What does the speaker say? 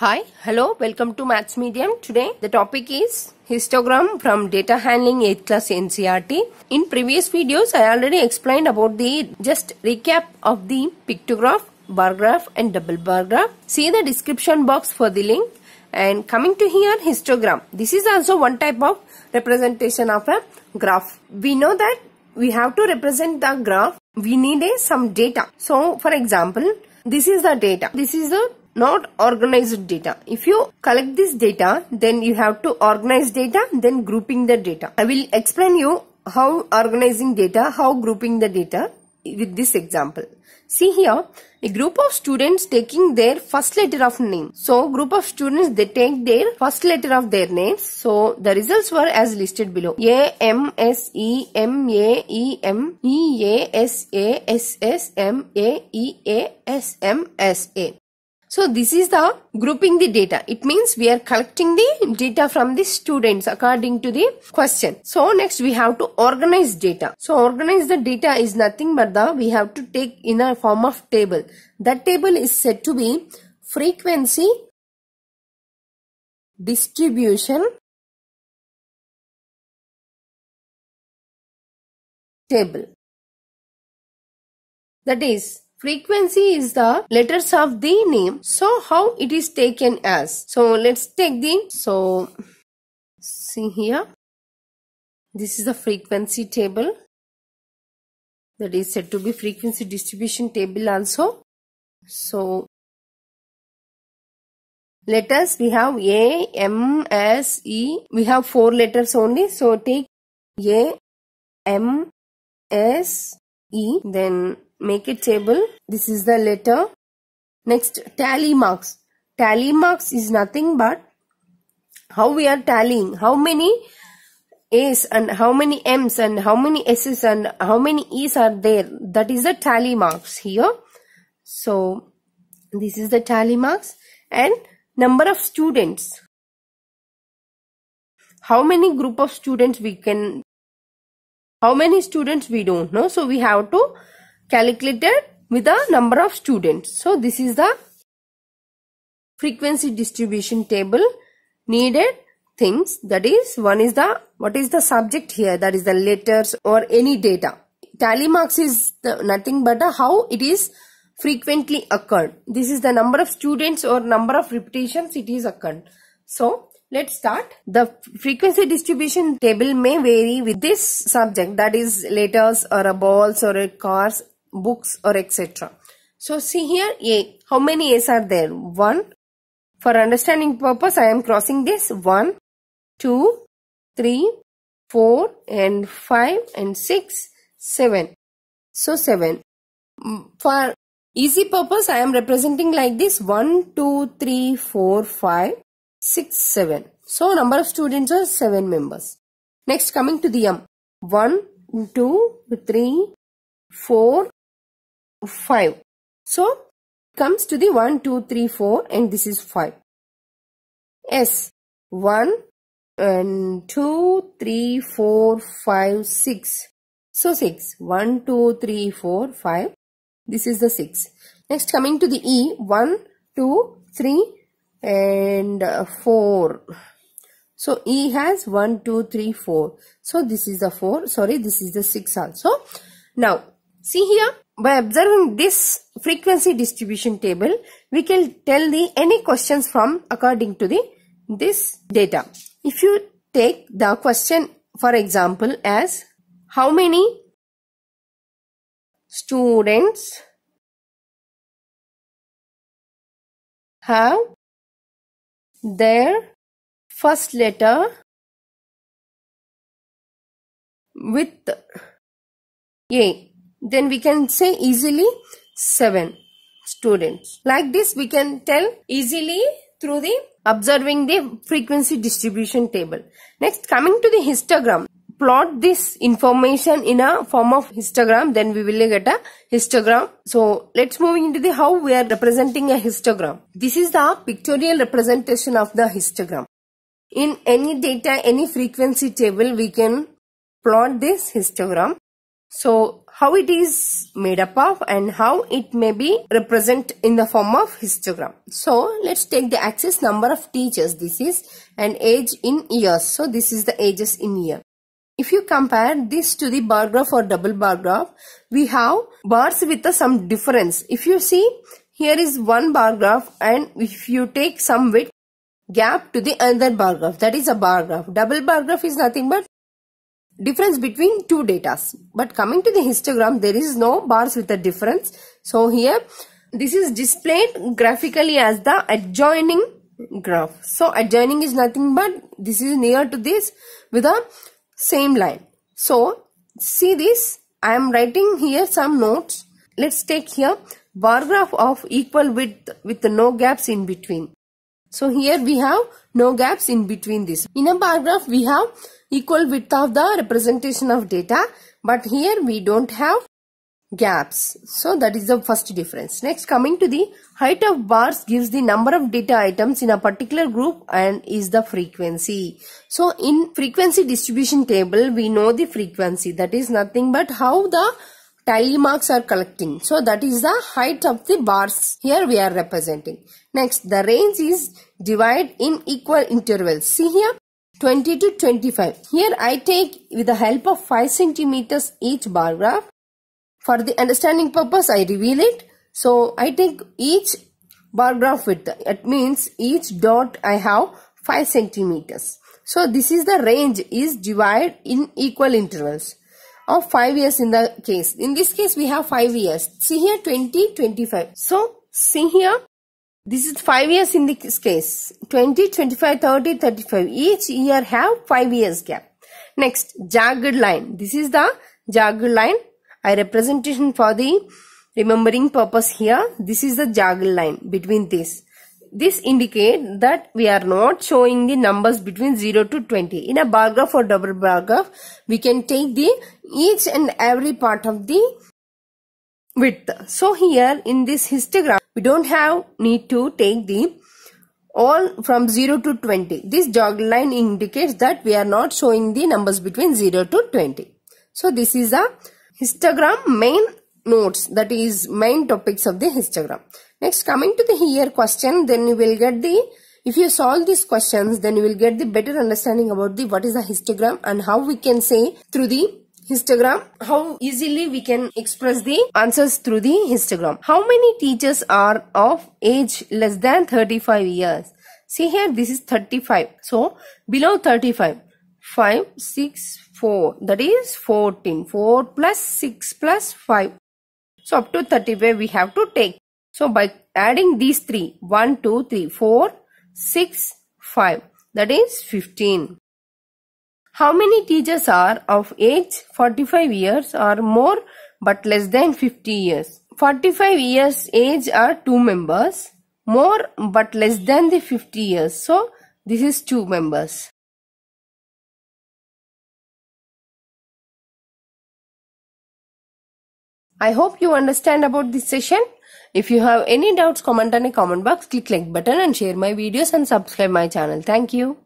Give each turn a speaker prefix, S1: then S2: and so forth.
S1: Hi, hello, welcome to Maths Medium. Today the topic is histogram from data handling 8th class NCRT. In previous videos I already explained about the just recap of the pictograph, bar graph and double bar graph. See the description box for the link and coming to here histogram. This is also one type of representation of a graph. We know that we have to represent the graph. We need a, some data. So for example, this is the data. This is the not organized data. If you collect this data, then you have to organize data, then grouping the data. I will explain you how organizing data, how grouping the data with this example. See here, a group of students taking their first letter of name. So, group of students, they take their first letter of their names. So, the results were as listed below. A, M, S, E, M, A, E, M, E, A, S, A, S, S, M, A, E, A, S, M, S, A. So this is the grouping the data. It means we are collecting the data from the students according to the question. So next we have to organize data. So organize the data is nothing but the we have to take in a form of table. That table is said to be frequency distribution table. That is frequency is the letters of the name so how it is taken as so let's take the so see here this is the frequency table that is said to be frequency distribution table also so letters we have a m s e we have four letters only so take a m s e then make a table. This is the letter. Next, tally marks. Tally marks is nothing but how we are tallying. How many A's and how many M's and how many S's and how many E's are there. That is the tally marks here. So, this is the tally marks and number of students. How many group of students we can, how many students we don't know. So, we have to calculated with the number of students. So this is the frequency distribution table needed things that is one is the what is the subject here that is the letters or any data. Tally marks is the, nothing but the how it is frequently occurred. This is the number of students or number of repetitions it is occurred. So Let's start. The frequency distribution table may vary with this subject that is letters or balls or cars books or etc. So see here A. How many A's are there? 1. For understanding purpose I am crossing this 1, 2, 3, 4 and 5 and 6, 7. So 7. Mm, for easy purpose I am representing like this 1, 2, 3, 4, 5, 6, 7. So number of students are 7 members. Next coming to the M. 1, 2, 3, 4 5. So, comes to the 1, 2, 3, 4 and this is 5. Yes, 1 and 2, 3, 4, 5, 6. So 6. 1, 2, 3, 4, 5. This is the 6. Next coming to the E. 1, 2, 3 and uh, 4. So E has 1, 2, 3, 4. So this is the 4. Sorry, this is the 6 also. Now, see here. By observing this frequency distribution table, we can tell the any questions from according to the this data. If you take the question for example as how many students have their first letter with A then we can say easily 7 students. Like this we can tell easily through the observing the frequency distribution table. Next coming to the histogram. Plot this information in a form of histogram then we will get a histogram. So let's move into the how we are representing a histogram. This is the pictorial representation of the histogram. In any data any frequency table we can plot this histogram. So how it is made up of and how it may be represent in the form of histogram. So let's take the axis number of teachers. This is an age in years. So this is the ages in year. If you compare this to the bar graph or double bar graph, we have bars with some difference. If you see, here is one bar graph and if you take some width gap to the another bar graph, that is a bar graph. Double bar graph is nothing but difference between two datas. But coming to the histogram, there is no bars with a difference. So here, this is displayed graphically as the adjoining graph. So adjoining is nothing but this is near to this with a same line. So see this, I am writing here some notes. Let's take here bar graph of equal width with no gaps in between. So here we have no gaps in between this. In a bar graph we have equal width of the representation of data but here we don't have gaps. So that is the first difference. Next coming to the height of bars gives the number of data items in a particular group and is the frequency. So in frequency distribution table we know the frequency that is nothing but how the tally marks are collecting. So that is the height of the bars here we are representing. Next, the range is divided in equal intervals. See here, 20 to 25. Here I take with the help of 5 centimeters each bar graph. For the understanding purpose, I reveal it. So I take each bar graph width. It means each dot I have 5 centimeters. So this is the range is divided in equal intervals. Of 5 years in the case. In this case, we have 5 years. See here 20, 25. So, see here, this is 5 years in this case. 20, 25, 30, 35. Each year have 5 years gap. Next, jagged line. This is the jagged line. I representation for the remembering purpose here. This is the jagged line between this this indicate that we are not showing the numbers between 0 to 20. In a bar graph or double bar graph, we can take the each and every part of the width. So here in this histogram, we don't have need to take the all from 0 to 20. This jog line indicates that we are not showing the numbers between 0 to 20. So this is a histogram main notes that is main topics of the histogram. Next, coming to the here question, then you will get the, if you solve these questions, then you will get the better understanding about the what is a histogram and how we can say through the histogram how easily we can express the answers through the histogram how many teachers are of age less than 35 years see here this is 35 so below 35 5 6 4 that is 14 4 plus 6 plus 5 so up to 35 we have to take so by adding these three, 1, 2, 3, 4, 6, 5, that is 15. How many teachers are of age 45 years or more but less than 50 years? 45 years age are 2 members, more but less than the 50 years. So this is 2 members. I hope you understand about this session. If you have any doubts, comment on a comment box, click like button and share my videos and subscribe my channel. Thank you.